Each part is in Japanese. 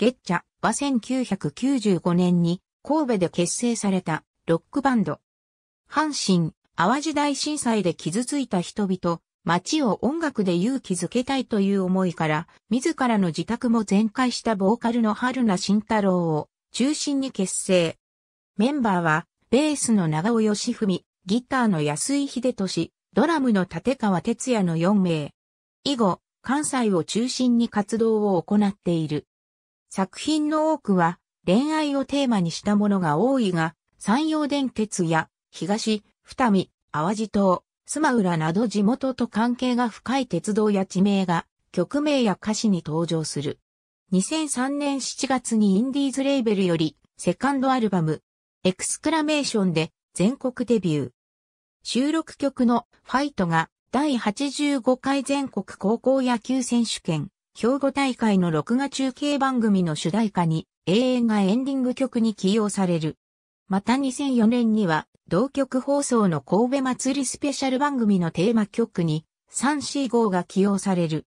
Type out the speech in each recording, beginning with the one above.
ゲッチャは1995年に神戸で結成されたロックバンド。阪神、淡路大震災で傷ついた人々、街を音楽で勇気づけたいという思いから、自らの自宅も全開したボーカルの春名慎太郎を中心に結成。メンバーは、ベースの長尾義文、ギターの安井秀俊、ドラムの立川哲也の4名。以後、関西を中心に活動を行っている。作品の多くは恋愛をテーマにしたものが多いが、山陽電鉄や東、二見、淡路島、須磨浦など地元と関係が深い鉄道や地名が曲名や歌詞に登場する。2003年7月にインディーズレーベルよりセカンドアルバム、エクスクラメーションで全国デビュー。収録曲のファイトが第85回全国高校野球選手権兵庫大会の録画中継番組の主題歌に、永遠がエンディング曲に起用される。また2004年には、同局放送の神戸祭りスペシャル番組のテーマ曲に、3C 号が起用される。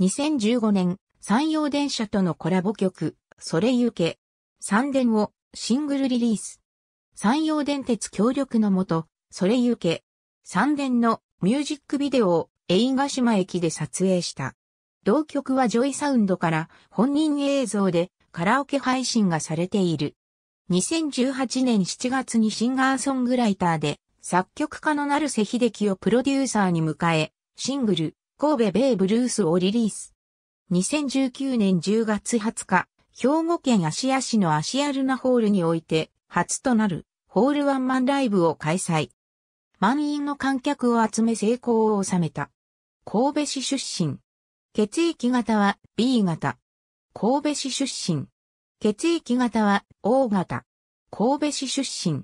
2015年、山陽電車とのコラボ曲、それゆけ、三電をシングルリリース。山陽電鉄協力のもと、それゆけ、三電のミュージックビデオを映画島駅で撮影した。同曲はジョイサウンドから本人映像でカラオケ配信がされている。2018年7月にシンガーソングライターで作曲家の成瀬秀樹をプロデューサーに迎え、シングル、神戸ベイブルースをリリース。2019年10月20日、兵庫県芦屋市の芦屋ルナホールにおいて、初となるホールワンマンライブを開催。満員の観客を集め成功を収めた。神戸市出身、血液型は B 型。神戸市出身。血液型は O 型。神戸市出身。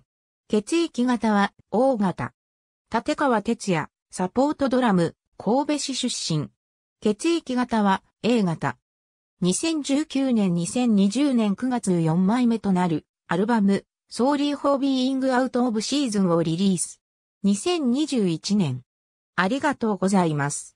血液型は O 型。立川哲也、サポートドラム、神戸市出身。血液型は A 型。2019年2020年9月4枚目となるアルバム、ソーリーホービーイングアウトオブシーズンをリリース。2021年。ありがとうございます。